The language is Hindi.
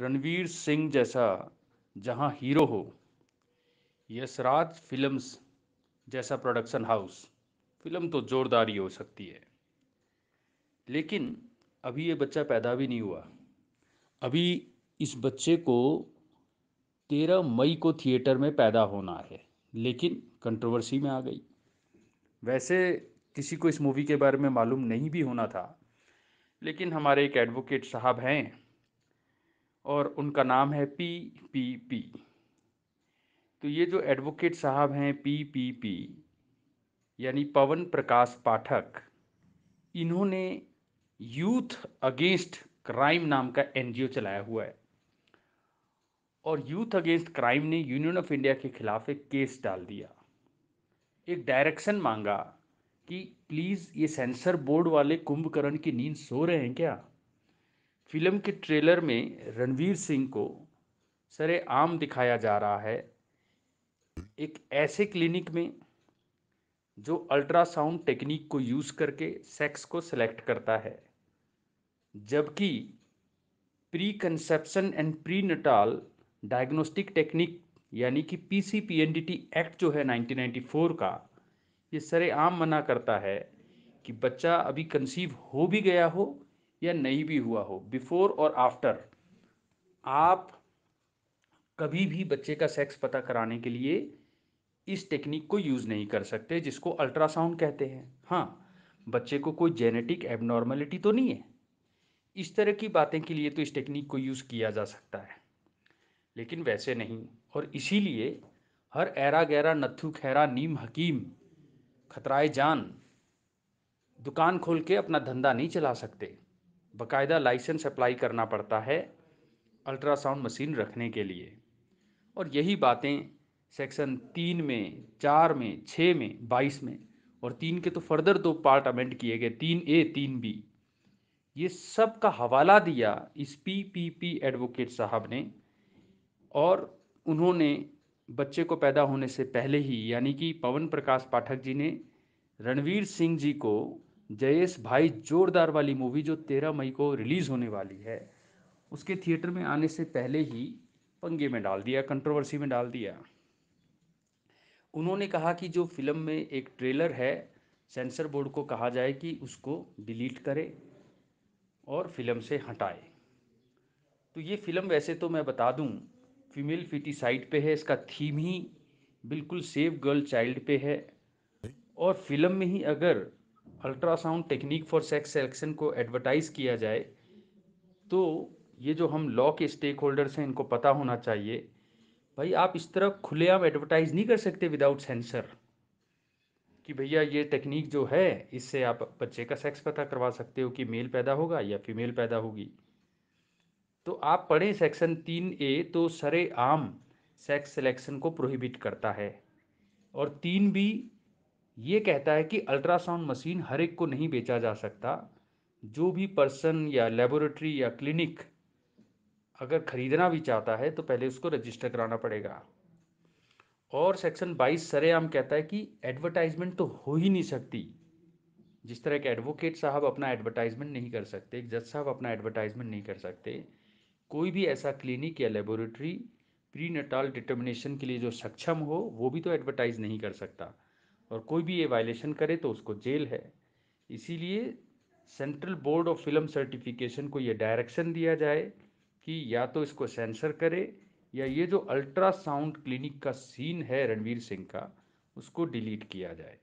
रणवीर सिंह जैसा जहां हीरो हो यशराज फिल्म्स जैसा प्रोडक्शन हाउस फिल्म तो जोरदार ही हो सकती है लेकिन अभी ये बच्चा पैदा भी नहीं हुआ अभी इस बच्चे को तेरह मई को थिएटर में पैदा होना है लेकिन कंट्रोवर्सी में आ गई वैसे किसी को इस मूवी के बारे में मालूम नहीं भी होना था लेकिन हमारे एक एडवोकेट साहब हैं और उनका नाम है पी पी पी तो ये जो एडवोकेट साहब हैं पी पी पी यानी पवन प्रकाश पाठक इन्होंने यूथ अगेंस्ट क्राइम नाम का एनजीओ चलाया हुआ है और यूथ अगेंस्ट क्राइम ने यूनियन ऑफ इंडिया के खिलाफ एक केस डाल दिया एक डायरेक्शन मांगा कि प्लीज़ ये सेंसर बोर्ड वाले कुंभकर्ण की नींद सो रहे हैं क्या फिल्म के ट्रेलर में रणवीर सिंह को सरे आम दिखाया जा रहा है एक ऐसे क्लिनिक में जो अल्ट्रासाउंड टेक्निक को यूज़ करके सेक्स को सिलेक्ट करता है जबकि pre conception and prenatal diagnostic technique यानी कि P C P N D T act जो है 1994 का ये आम मना करता है कि बच्चा अभी कंसीव हो भी गया हो या नहीं भी हुआ हो बिफोर और आफ्टर आप कभी भी बच्चे का सेक्स पता कराने के लिए इस टेक्निक को यूज़ नहीं कर सकते जिसको अल्ट्रासाउंड कहते हैं हाँ बच्चे को कोई जेनेटिक एबनॉर्मेलिटी तो नहीं है इस तरह की बातें के लिए तो इस टेक्निक को यूज़ किया जा सकता है लेकिन वैसे नहीं और इसीलिए हर ऐरा गैरा नथु खैरा नीम हकीम खतराए जान दुकान खोल के अपना धंधा नहीं चला सकते बकायदा लाइसेंस अप्लाई करना पड़ता है अल्ट्रासाउंड मशीन रखने के लिए और यही बातें सेक्शन तीन में चार में छः में बाईस में और तीन के तो फर्दर दो पार्ट अमेंड किए गए तीन ए तीन बी ये सब का हवाला दिया इस पी पी पी एडवोकेट साहब ने और उन्होंने बच्चे को पैदा होने से पहले ही यानी कि पवन प्रकाश पाठक जी ने रणवीर सिंह जी को जयेश भाई जोरदार वाली मूवी जो तेरह मई को रिलीज़ होने वाली है उसके थिएटर में आने से पहले ही पंगे में डाल दिया कंट्रोवर्सी में डाल दिया उन्होंने कहा कि जो फिल्म में एक ट्रेलर है सेंसर बोर्ड को कहा जाए कि उसको डिलीट करे और फिल्म से हटाए तो ये फिल्म वैसे तो मैं बता दूं फीमेल फिटी साइट पे है इसका थीम ही बिल्कुल सेफ गर्ल चाइल्ड पे है और फिल्म में ही अगर ultrasound technique for sex selection को एडवर्टाइज़ किया जाए तो ये जो हम लॉ के स्टेक होल्डर्स हैं इनको पता होना चाहिए भाई आप इस तरह खुलेआम एडवर्टाइज़ नहीं कर सकते विदाउट सेंसर कि भैया ये टेक्निक जो है इससे आप बच्चे का सेक्स पता करवा सकते हो कि मेल पैदा होगा या फीमेल पैदा होगी तो आप पढ़ें सेक्शन तीन ए तो सरे आम सेक्स सिलेक्शन को प्रोहिबिट करता है और तीन बी ये कहता है कि अल्ट्रासाउंड मशीन हर एक को नहीं बेचा जा सकता जो भी पर्सन या लेबोरेटरी या क्लिनिक अगर ख़रीदना भी चाहता है तो पहले उसको रजिस्टर कराना पड़ेगा और सेक्शन 22 सरेआम कहता है कि एडवर्टाइजमेंट तो हो ही नहीं सकती जिस तरह के एडवोकेट साहब अपना एडवर्टाइजमेंट नहीं कर सकते जज साहब अपना एडवर्टाइजमेंट नहीं कर सकते कोई भी ऐसा क्लिनिक या लेबोरेटरी प्री नटाल डिटर्मिनेशन के लिए जो सक्षम हो वो भी तो एडवर्टाइज नहीं कर सकता और कोई भी ये वायलेशन करे तो उसको जेल है इसीलिए central board of film certification को ये डायरेक्शन दिया जाए कि या तो इसको सेंसर करे या ये जो अल्ट्रासाउंड क्लिनिक का सीन है रणवीर सिंह का उसको डिलीट किया जाए